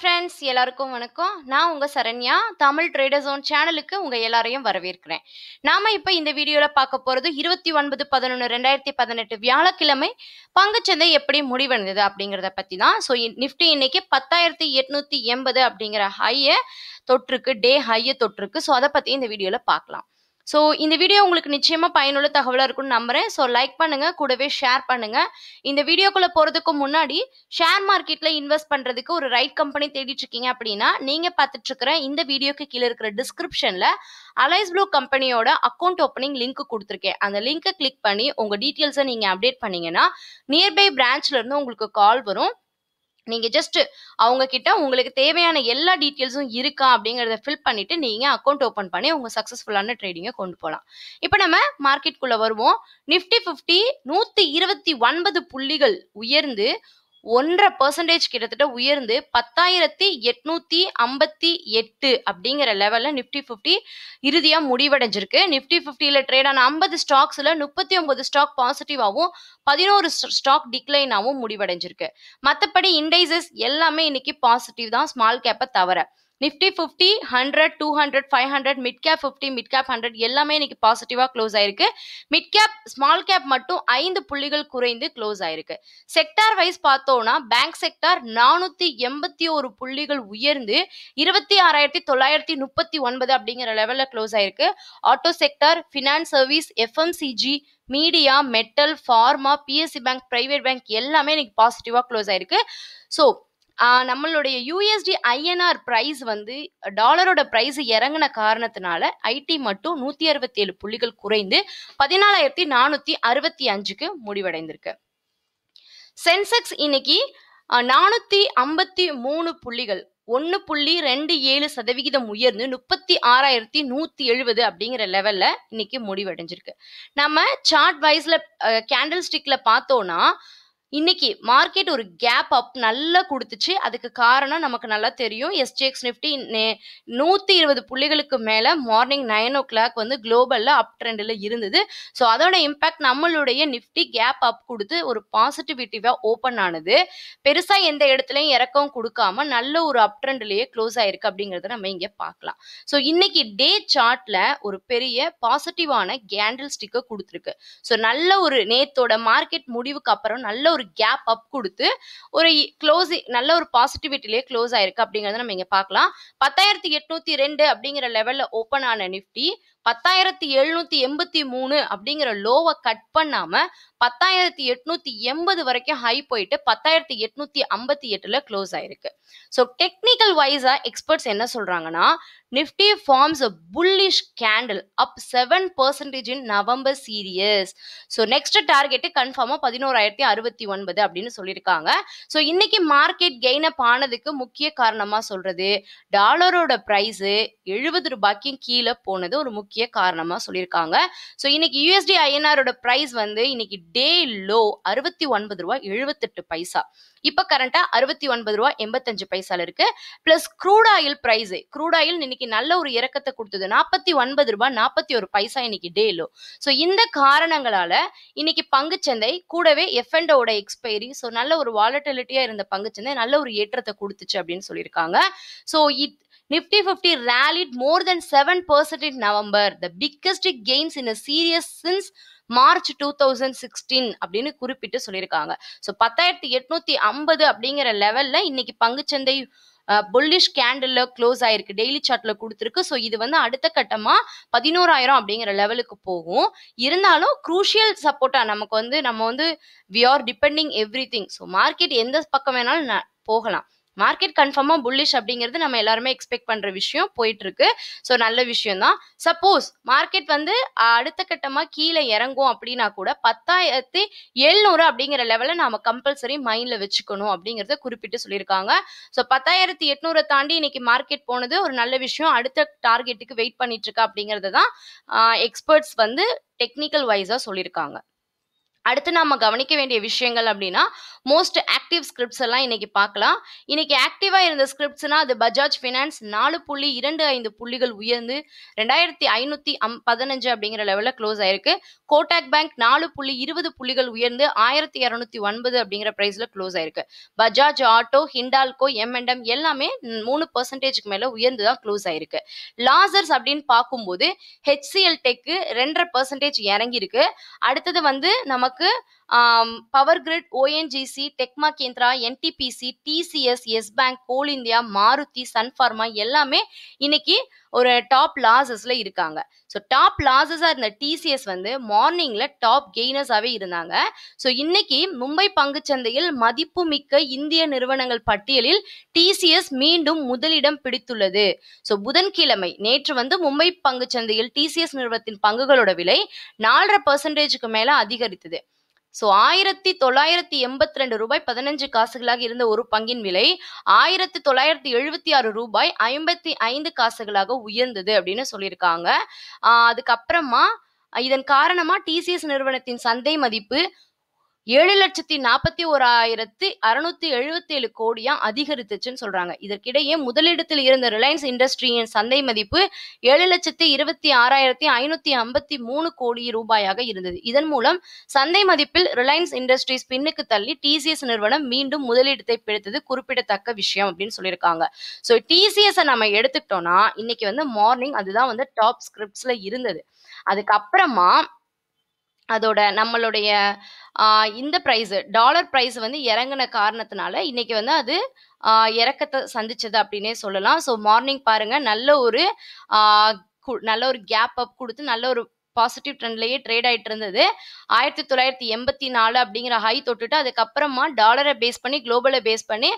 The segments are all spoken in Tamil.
ஃப்ரெண்ட்ஸ் எல்லாருக்கும் வணக்கம் நான் உங்கள் சரண்யா தமிழ் ட்ரேடர் ஜோன் சேனலுக்கு உங்கள் எல்லாரையும் வரவேற்கிறேன் நாம் இப்போ இந்த வீடியோவில் பார்க்க போகிறது இருபத்தி ஒன்பது பதினொன்று ரெண்டாயிரத்தி பதினெட்டு வியாழக்கிழமை பங்குச்சந்தை எப்படி முடிவடைந்தது அப்படிங்கிறத பற்றி தான் ஸோ நிஃப்டி இன்னைக்கு பத்தாயிரத்தி எட்நூற்றி எண்பது அப்படிங்கிற ஹையை தொற்றுக்கு டே ஹையை தொற்றுக்கு ஸோ அதை பற்றி இந்த வீடியோவில் பார்க்கலாம் ஸோ இந்த வீடியோ உங்களுக்கு நிச்சயமாக பயனுள்ள தகவலாக இருக்கும்னு நம்புகிறேன் ஸோ லைக் பண்ணுங்கள் கூடவே ஷேர் பண்ணுங்கள் இந்த வீடியோக்குள்ளே போகிறதுக்கு முன்னாடி ஷேர் மார்க்கெட்டில் இன்வெஸ்ட் பண்ணுறதுக்கு ஒரு ரைட் கம்பெனி தேடிட்டு இருக்கீங்க அப்படின்னா நீங்கள் பார்த்துட்ருக்கிற இந்த வீடியோக்கு கீழே இருக்கிற டிஸ்கிரிப்ஷனில் அலைஸ் ப்ளூ கம்பெனியோட அக்கௌண்ட் ஓப்பனிங் லிங்க் கொடுத்துருக்கேன் அந்த லிங்க்கை கிளிக் பண்ணி உங்கள் டீட்டெயில்ஸை நீங்கள் அப்டேட் பண்ணீங்கன்னா நியர்பை பிரான்ச்லேருந்து உங்களுக்கு கால் வரும் நீங்கள் ஜஸ்ட் அவங்க கிட்ட உங்களுக்கு தேவையான எல்லா டீட்டெயில்ஸும் இருக்கா அப்படிங்கிறத ஃபில் பண்ணிட்டு நீங்கள் அக்கௌண்ட் ஓப்பன் பண்ணி உங்கள் சக்ஸஸ்ஃபுல்லான ட்ரேடிங்கை கொண்டு போகலாம் இப்போ நம்ம மார்க்கெட்டுக்குள்ளே வருவோம் நிஃப்டி ஃபிஃப்டி நூற்றி இருபத்தி ஒன்பது புள்ளிகள் உயர்ந்து ஒன்றரை பர்சன்டேஜ் கிட்டத்தட்ட உயர்ந்து பத்தாயிரத்தி எட்நூத்தி ஐம்பத்தி எட்டு அப்படிங்கிற லெவலில் நிஃப்டி பிப்டி இறுதியாக முடிவடைஞ்சிருக்கு நிஃப்டி ஃபிஃப்டியில் ட்ரேட் ஆன ஐம்பது ஸ்டாக்ஸில் முப்பத்தி ஒன்பது ஸ்டாக் பாசிட்டிவாகவும் பதினோரு ஸ்டாக் ஆகவும் முடிவடைஞ்சிருக்கு மற்றபடி இண்டைசஸ் எல்லாமே இன்னைக்கு பாசிட்டிவ் தான் ஸ்மால் கேப்பை தவிர Nifty fifty hundred two hundred five hundred mid cap fifty mid cap hundred எல்லாமே இன்னைக்கு பாசிட்டிவாக க்ளோஸ் ஆயிருக்கு மிட் கேப் ஸ்மால் கேப் மட்டும் ஐந்து புள்ளிகள் குறைந்து க்ளோஸ் ஆயிருக்கு செக்டார் வைஸ் பார்த்தோம்னா பேங்க் செக்டார் நானூற்றி எண்பத்தி ஒரு புள்ளிகள் உயர்ந்து இருபத்தி ஆறாயிரத்தி தொள்ளாயிரத்தி முப்பத்தி ஒன்பது அப்படிங்கிற லெவலில் க்ளோஸ் ஆயிருக்கு auto sector finance service FMCG media metal pharma PSE bank private bank எல்லாமே இன்னைக்கு பாசிட்டிவாக க்ளோஸ் ஆயிருக்கு ஸோ நம்மளுடைய யூஎஸ்டி ஐஎன்ஆர் ப்ரைஸ் வந்து டாலரோட ப்ரைஸ் இறங்கின காரணத்தினால ஐடி மட்டும் நூத்தி அறுபத்தி ஏழு புள்ளிகள் குறைந்து பதினாலாயிரத்தி நானூத்தி அறுபத்தி அஞ்சுக்கு முடிவடைந்திருக்கு சென்செக்ஸ் இன்னைக்கு நானூத்தி ஐம்பத்தி மூணு புள்ளிகள் ஒன்று புள்ளி ரெண்டு ஏழு சதவிகிதம் உயர்ந்து முப்பத்தி ஆறாயிரத்தி நூற்றி எழுபது அப்படிங்கிற லெவலில் இன்னைக்கு முடிவடைஞ்சிருக்கு நம்ம சார்ட் வைஸில் கேண்டில் ஸ்டிக்கில் பார்த்தோன்னா இன்னைக்கு மார்க்கெட் ஒரு கேப் அப் நல்லா கொடுத்துச்சு அதுக்கு காரணம் நமக்கு நல்லா தெரியும் எஸ்டிஎக்ஸ் நிஃப்டி நூற்றி இருபது புள்ளிகளுக்கு மேலே மார்னிங் நைன் ஓ கிளாக் வந்து குளோபலில் அப் ட்ரெண்டில் இருந்தது ஸோ அதோட இம்பாக்ட் நம்மளுடைய நிஃப்டி கேப் அப் கொடுத்து ஒரு பாசிட்டிவிட்டிவாக ஓப்பன் ஆனது பெருசாக எந்த இடத்துலையும் இறக்கம் கொடுக்காம நல்ல ஒரு அப் ட்ரெண்ட்லேயே க்ளோஸ் ஆயிருக்கு அப்படிங்கிறத நம்ம இங்கே பார்க்கலாம் ஸோ இன்னைக்கு டே சார்ட்டில் ஒரு பெரிய பாசிட்டிவான கேண்டில் ஸ்டிக்கை கொடுத்துருக்கு ஸோ நல்ல ஒரு நேத்தோட மார்க்கெட் முடிவுக்கு அப்புறம் நல்ல ஒரு கேப் அப் கொடுத்து ஒரு க்ளோஸ் நல்ல ஒரு பாசிட்டிவிட்டிலேயே க்ளோஸ் ஆயிருக்கு அப்படிங்கிறத நம்ம இங்கே பார்க்கலாம் பத்தாயிரத்தி எட்நூத்தி ரெண்டு அப்படிங்கிற லெவலில் ஓப்பன் ஆன நிஃப்டி பத்தாயிரத்தி எழுநூத்தி எண்பத்தி மூணு அப்படிங்கிற லோவை கட் பண்ணாம பத்தாயிரத்தி எட்நூத்தி எண்பது வரைக்கும் ஹை போயிட்டு பத்தாயிரத்தி எட்நூத்தி ஐம்பத்தி எட்டுல க்ளோஸ் ஆயிருக்கு ஸோ டெக்னிக்கல் வைஸா எக்ஸ்பர்ட்ஸ் என்ன சொல்றாங்கன்னா Nifty forms a bullish candle up seven percentage in November series so next target கன்ஃபார்மாக பதினோராயிரத்தி அறுபத்தி ஒன்பது அப்படின்னு சொல்லியிருக்காங்க ஸோ இன்னைக்கு மார்க்கெட் கெயின் அப் ஆனதுக்கு முக்கிய காரணமாக சொல்றது டாலரோட ப்ரைஸு எழுபது ரூபாய்க்கும் கீழே போனது ஒரு முக்கிய முக்கிய காரணமாக சொல்லியிருக்காங்க ஸோ இன்னைக்கு யூஎஸ்டி ஐஎன்ஆரோட ப்ரைஸ் வந்து இன்னைக்கு டே லோ அறுபத்தி ஒன்பது ரூபா எழுபத்தெட்டு பைசா இப்போ கரண்டாக அறுபத்தி ஒன்பது ரூபா எண்பத்தஞ்சு பைசால இருக்கு plus crude oil price crude oil இன்னைக்கு நல்ல ஒரு இறக்கத்தை கொடுத்தது நாற்பத்தி ஒன்பது ரூபா நாற்பத்தி ஒரு பைசா இன்னைக்கு டே லோ ஸோ இந்த காரணங்களால இன்னைக்கு பங்குச்சந்தை கூடவே எஃப்எண்டோட எக்ஸ்பைரி ஸோ நல்ல ஒரு வாலட்டிலிட்டியாக இருந்த பங்குச்சந்தை நல்ல ஒரு ஏற்றத்தை கொடுத்துச்சு அப்படின்னு சொல்லியிருக்காங்க so it Nifty fifty rallied more than seven percent in November the biggest gains in a series since March two thousand sixteen அப்படின்னு குறிப்பிட்டு சொல்லியிருக்காங்க ஸோ பத்தாயிரத்தி எட்நூத்தி ஐம்பது அப்படிங்கிற லெவல்ல இன்னைக்கு பங்குச்சந்தை புல்லிஷ் கேண்டில் க்ளோஸ் ஆயிருக்கு டெய்லி சார்ட்ல கொடுத்துருக்கு ஸோ இது வந்து அடுத்த கட்டமா பதினோராயிரம் அப்படிங்கிற லெவலுக்கு போகும் இருந்தாலும் குரூஷியல் சப்போர்ட்டா நமக்கு வந்து நம்ம வந்து we are depending everything so market எந்த பக்கம் வேணாலும் போகலாம் மார்க்கெட் கன்ஃபார்மாக புல்லிஷ் அப்படிங்கிறது நம்ம எல்லாருமே எக்ஸ்பெக்ட் பண்ணுற விஷயம் போயிட்டுருக்கு ஸோ நல்ல விஷயம் தான் சப்போஸ் மார்க்கெட் வந்து அடுத்த கட்டமாக கீழே இறங்கும் அப்படின்னா கூட பத்தாயிரத்தி எழுநூறு அப்படிங்கிற லெவலை நாம் கம்பல்சரி மைண்டில் வச்சுக்கணும் அப்படிங்கிறத குறிப்பிட்டு சொல்லியிருக்காங்க ஸோ பத்தாயிரத்தி எட்நூறை தாண்டி இன்னைக்கு மார்க்கெட் போனது ஒரு நல்ல விஷயம் அடுத்த டார்கெட்டுக்கு வெயிட் பண்ணிட்டு இருக்கா அப்படிங்கிறது தான் எக்ஸ்பர்ட்ஸ் வந்து டெக்னிக்கல் வைஸாக சொல்லியிருக்காங்க அடுத்து நம்ம கவனிக்க வேண்டிய விஷயங்கள் அப்படின்னா மோஸ்ட் ஆக்டிவ் ஸ்கிரிப்ட்ஸ் எல்லாம் இன்னைக்கு பார்க்கலாம் இன்னைக்கு ஆக்டிவாக இருந்த ஸ்கிரிப்ட்ஸ்னா அது பஜாஜ் ஃபினான்ஸ் நாலு புள்ளி இரண்டு ஐந்து புள்ளிகள் உயர்ந்து ரெண்டாயிரத்தி ஐநூற்றி அம் பதினஞ்சு அப்படிங்கிற லெவலில் க்ளோஸ் ஆயிருக்கு கோட்டாக் பேங்க் நாலு புள்ளி இருபது புள்ளிகள் உயர்ந்து ஆயிரத்தி இரநூத்தி ஒன்பது அப்படிங்கிற ப்ரைஸில் க்ளோஸ் ஆயிருக்கு பஜாஜ் ஆட்டோ ஹிண்டால்கோ எம்என்டம் எல்லாமே மூணு பர்சன்டேஜ்க்கு மேலே உயர்ந்து தான் க்ளோஸ் ஆயிருக்கு லாசர்ஸ் அப்படின்னு பார்க்கும்போது ஹெச்சிஎல் டெக்கு ரெண்டரை பர்சன்டேஜ் இறங்கியிருக்கு அடுத்தது வந்து நமக்கு आपको பவர் கிரிட் ஓஎன்ஜிசி டெக்மா Mahindra NTPC TCS Yes Bank Coal India Maruti Sun Pharma எல்லாமே இன்னைக்கு ஒரு டாப் லாசஸ்ல இருக்காங்க ஸோ டாப் லாசஸாக இருந்த டிசிஎஸ் வந்து மார்னிங்கில் டாப் கெய்னர்ஸாகவே இருந்தாங்க ஸோ இன்னைக்கு மும்பை பங்குச்சந்தையில் மதிப்புமிக்க இந்திய நிறுவனங்கள் பட்டியலில் டிசிஎஸ் மீண்டும் முதலிடம் பிடித்துள்ளது ஸோ புதன்கிழமை நேற்று வந்து மும்பை பங்குச்சந்தையில் டிசிஎஸ் நிறுவனத்தின் பங்குகளோட விலை நாலரை பர்சன்டேஜுக்கு மேலே அதிகரித்தது ஸோ ஆயிரத்தி தொள்ளாயிரத்தி எண்பத்தி ரெண்டு ரூபாய் பதினஞ்சு காசுகளாக இருந்த ஒரு பங்கின் விலை ஆயிரத்தி தொள்ளாயிரத்தி எழுபத்தி ஆறு ரூபாய் ஐம்பத்தி ஐந்து காசுகளாக உயர்ந்தது அப்படின்னு சொல்லியிருக்காங்க அதுக்கப்புறமா இதன் காரணமா டிசிஎஸ் நிறுவனத்தின் சந்தை மதிப்பு ஏழு லட்சத்தி நாற்பத்தி ஆயிரத்தி அறுநூத்தி எழுபத்தி ஏழு கோடியா அதிகரித்துச்சுன்னு சொல்றாங்க இதற்கிடையே முதலிடத்தில் இருந்த ரிலையன்ஸ் இண்டஸ்ட்ரியின் சந்தை மதிப்பு ஏழு லட்சத்தி இருபத்தி ஆறாயிரத்தி ஐநூத்தி ஐம்பத்தி மூணு கோடி ரூபாயாக இருந்தது இதன் மூலம் சந்தை மதிப்பில் ரிலையன்ஸ் இண்டஸ்ட்ரீஸ் பின்னுக்கு தள்ளி டிசிஎஸ் நிறுவனம் மீண்டும் முதலிடத்தை பிடித்தது குறிப்பிடத்தக்க விஷயம் அப்படின்னு சொல்லியிருக்காங்க ஸோ டிசிஎஸ் நம்ம எடுத்துக்கிட்டோம்னா இன்னைக்கு வந்து மார்னிங் அதுதான் வந்து டாப் ஸ்கிரிப்ட்ஸ்ல இருந்தது அதுக்கப்புறமா அதோட நம்மளுடைய இந்த ப்ரைஸு டாலர் ப்ரைஸ் வந்து இறங்கின காரணத்தினால இன்னைக்கு வந்து அது இறக்கத்தை சந்திச்சது அப்படின்னே சொல்லலாம் ஸோ மார்னிங் பாருங்க நல்ல ஒரு நல்ல ஒரு கேப் அப் கொடுத்து நல்ல ஒரு பாசிட்டிவ் ட்ரெண்ட்லேயே ட்ரேட் ஆகிட்டு இருந்தது ஆயிரத்தி தொள்ளாயிரத்தி எண்பத்தி நாலு அப்படிங்கிற ஹை தொட்டுட்டு அதுக்கப்புறமா டாலரை பேஸ் பண்ணி குளோபலை பேஸ் பண்ணி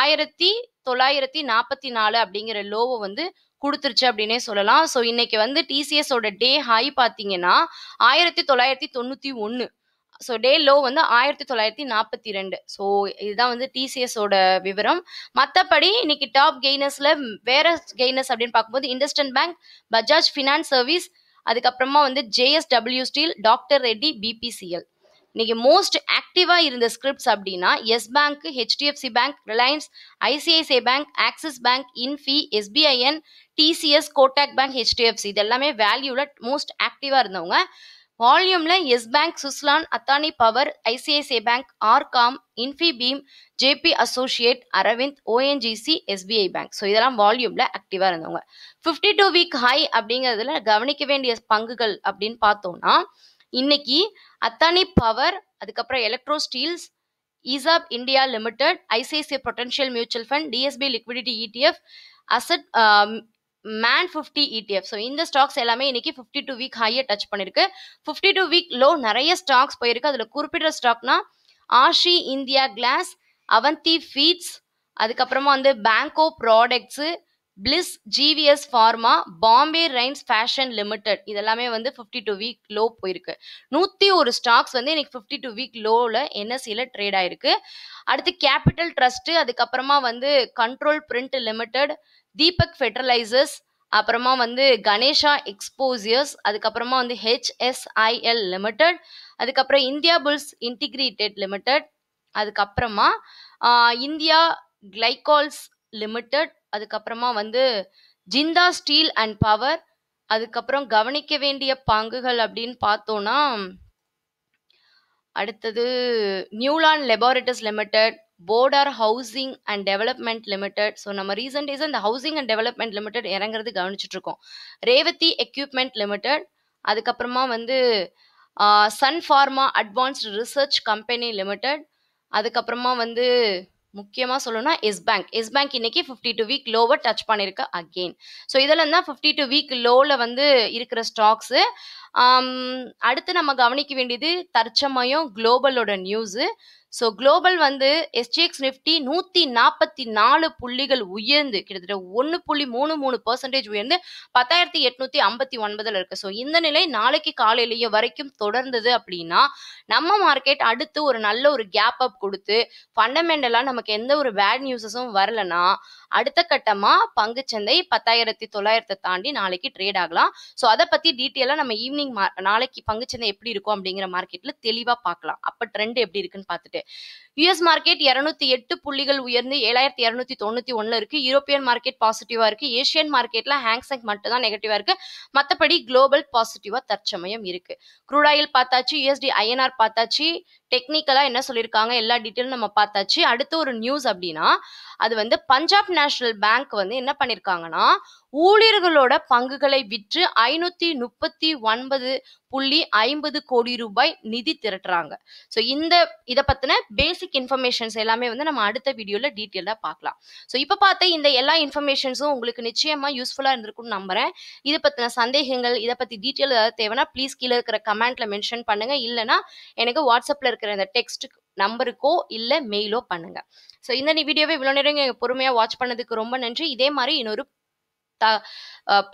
ஆயிரத்தி தொள்ளாயிரத்தி நாற்பத்தி நாலு அப்படிங்கிற லோவை வந்து கொடுத்துருச்சு அப்படின்னே சொல்லலாம் ஸோ இன்னைக்கு வந்து டிசிஎஸோட டே ஹை பார்த்தீங்கன்னா ஆயிரத்தி தொள்ளாயிரத்தி தொண்ணூற்றி ஒன்று ஸோ டே லோ வந்து ஆயிரத்தி தொள்ளாயிரத்தி நாற்பத்தி ரெண்டு ஸோ இதுதான் வந்து டிசிஎஸோட விவரம் மற்றபடி இன்னைக்கு டாப் கெய்னர்ஸில் வேற கெய்னர்ஸ் அப்படின்னு பார்க்கும்போது IndusInd Bank Bajaj finance service அதுக்கப்புறமா வந்து JSW Steel doctor Reddy BPCL இன்னைக்கு மோஸ்ட் ஆக்டிவாக இருந்த ஸ்கிரிப்ட்ஸ் அப்படின்னா Yes Bank HDFC Bank Reliance ICICI Bank Axis Bank Infy SBIN TCS Kotak Bank HDFC இது எல்லாமே வேல்யூவில் மோஸ்ட் ஆக்டிவாக இருந்தவங்க வால்யூமில் Yes Bank Suzlon Adani Power ICICI Bank RCom Infibeam JP Associate Arvind ONGC SBI Bank so இதெல்லாம் வால்யூமில் ஆக்டிவாக இருந்தவங்க ஃபிஃப்டி டூ வீக் ஹை அப்படிங்கிறதுல கவனிக்க வேண்டிய பங்குகள் அப்படின்னு பார்த்தோம்னா இன்னைக்கு அத்தானி பவர் அதுக்கப்புறம் Electro Steels Esab India Limited ICICI potential mutual fund DSP liquidity ETF asset man fifty ETF so இந்த ஸ்டாக்ஸ் எல்லாமே இன்னைக்கு ஃபிஃப்டி டூ வீக் ஹையை டச் பண்ணிருக்கு ஃபிஃப்டி டூ வீக் லோ நிறைய ஸ்டாக்ஸ் போயிருக்கு அதில் குறிப்பிட்ட ஸ்டாக்னா Asahi India Glass Avanti Feeds அதுக்கப்புறமா வந்து Banco products Bliss GVS Pharma Bombay Rayon fashion Limited இதெல்லாமே வந்து ஃபிஃப்டி டூ வீக் லோ போயிருக்கு நூற்றி ஒரு ஸ்டாக்ஸ் வந்து எனக்கு ஃபிஃப்டி டூ வீக் லோவில் என்எஸ்சியில் ட்ரேட் ஆயிருக்கு அடுத்து கேபிட்டல் ட்ரஸ்ட்டு அதுக்கப்புறமா வந்து Control Print Limited Deepak Fertilisers அப்புறமா வந்து கணேஷா எக்ஸ்போசியர்ஸ் அதுக்கப்புறமா வந்து ஹெச்எஸ்ஐஎல் லிமிடெட் அதுக்கப்புறம் இந்தியா புல்ஸ் இன்டிகிரேட்டட் லிமிடெட் அதுக்கப்புறமா இந்தியா கிளைகால்ஸ் லிமிடெட் அதுக்கப்புறமா வந்து ஜிந்தா ஸ்டீல் அண்ட் பவர் அதுக்கப்புறம் கவனிக்க வேண்டிய பங்குகள் அப்படின்னு பார்த்தோம்னா அடுத்தது Neuland Laboratories Limited Poddar housing and development Limited so நம்ம ரீசன்ட் டேஸ் இந்த ஹவுசிங் அண்ட் டெவலப்மெண்ட் லிமிடெட் இறங்குறது கவனிச்சுட்டு இருக்கோம் ரேவதி எக்யூப்மெண்ட் லிமிடெட் அதுக்கப்புறமா வந்து Sun Pharma Advanced Research Company Limited அதுக்கப்புறமா வந்து முக்கியமாக சொல்லணும்னா எஸ் பேங்க் எஸ் பேங்க் இன்னைக்கு ஃபிஃப்டி டூ வீக் லோவை டச் பண்ணியிருக்கு அகெயின் ஸோ இதெல்லாம் தான் ஃபிஃப்டி டூ வீக் லோவில் வந்து இருக்கிற ஸ்டாக்ஸு அடுத்து நம்ம கவனிக்க வேண்டியது தற்சமயம் குளோபலோட நியூஸு ஸோ குளோபல் வந்து எஸ்டிஎக்ஸ் நிஃப்டி நூற்றி நாற்பத்தி நாலு புள்ளிகள் உயர்ந்து கிட்டத்தட்ட ஒன்று புள்ளி மூணு மூணு பர்சன்டேஜ் உயர்ந்து பத்தாயிரத்தி எட்நூற்றி ஐம்பத்தி ஒன்பதில் இருக்கு ஸோ இந்த நிலை நாளைக்கு காலையிலேயே வரைக்கும் தொடர்ந்தது அப்படின்னா நம்ம மார்க்கெட் அடுத்து ஒரு நல்ல ஒரு கேப் அப் கொடுத்து ஃபண்டமெண்டலாக நமக்கு எந்த ஒரு பேட் நியூஸஸும் வரலன்னா அடுத்த கட்டமாக பங்குச்சந்தை பத்தாயிரத்தி தொள்ளாயிரத்தை தாண்டி நாளைக்கு ட்ரேட் ஆகலாம் ஸோ அதை பற்றி டீட்டெயிலாக நம்ம ஈவினிங் ஈவினிங் நாளைக்கு பங்குச்சந்தை எப்படி இருக்கும் அப்படிங்கிற மார்க்கெட்ல தெளிவா பார்க்கலாம் அப்ப ட்ரெண்ட் எப்படி இருக்குன்னு பார்த்துட்டு யூஎஸ் மார்க்கெட் இருநூத்தி எட்டு புள்ளிகள் உயர்ந்து ஏழாயிரத்தி இருநூத்தி தொண்ணூத்தி ஒண்ணுல இருக்கு யூரோப்பியன் மார்க்கெட் பாசிட்டிவா இருக்கு ஏஷியன் மார்க்கெட்ல ஹேங்செக் மட்டும் தான் நெகட்டிவா இருக்கு மத்தபடி குளோபல் பாசிட்டிவா தற்சமயம் இருக்கு குரூடாயில் பார்த்தாச்சு யூஎஸ்டி ஐஎன்ஆர் பார்த்தாச்சு டெக்னிக்கலாக என்ன சொல்லியிருக்காங்க எல்லா டீட்டெயிலும் நம்ம பார்த்தாச்சு அடுத்து ஒரு நியூஸ் அப்படின்னா அது வந்து பஞ்சாப் நேஷனல் பேங்க் வந்து என்ன பண்ணியிருக்காங்கன்னா ஊழியர்களோட பங்குகளை விற்று ஐநூற்றி முப்பத்தி ஒன்பது புள்ளி ஐம்பது கோடி ரூபாய் நிதி திரட்டுறாங்க ஸோ இந்த இதை பற்றின பேசிக் இன்ஃபர்மேஷன்ஸ் எல்லாமே வந்து நம்ம அடுத்த வீடியோவில் டீட்டெயிலாக பார்க்கலாம் ஸோ இப்போ பார்த்த இந்த எல்லா இன்ஃபர்மேஷன்ஸும் உங்களுக்கு நிச்சயமாக யூஸ்ஃபுல்லாக இருந்திருக்கும்னு நம்புகிறேன் இதை பற்றின சந்தேகங்கள் இதை பற்றி டீட்டெயில் ஏதாவது தேவைன்னா ப்ளீஸ் கீழே இருக்கிற கமெண்ட்டில் மென்ஷன் பண்ணுங்கள் இல்லைனா எனக்கு வாட்ஸ்அப்பில் இருக்கிற இந்த டெக்ஸ்ட் நம்பருக்கோ இல்லை மெயிலோ பண்ணுங்கள் ஸோ இந்த வீடியோவை இவ்வளோ நேரம் பொறுமையாக வாட்ச் பண்ணதுக்கு ரொம்ப நன்றி இதே மாதிரி இன்னொரு த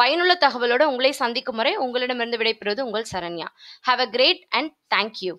பயனுள்ள தகவலோடு உங்களை சந்திக்கும் முறை உங்களிடமிருந்து விடைபெறுவது உங்கள் Saranya have a great and thank you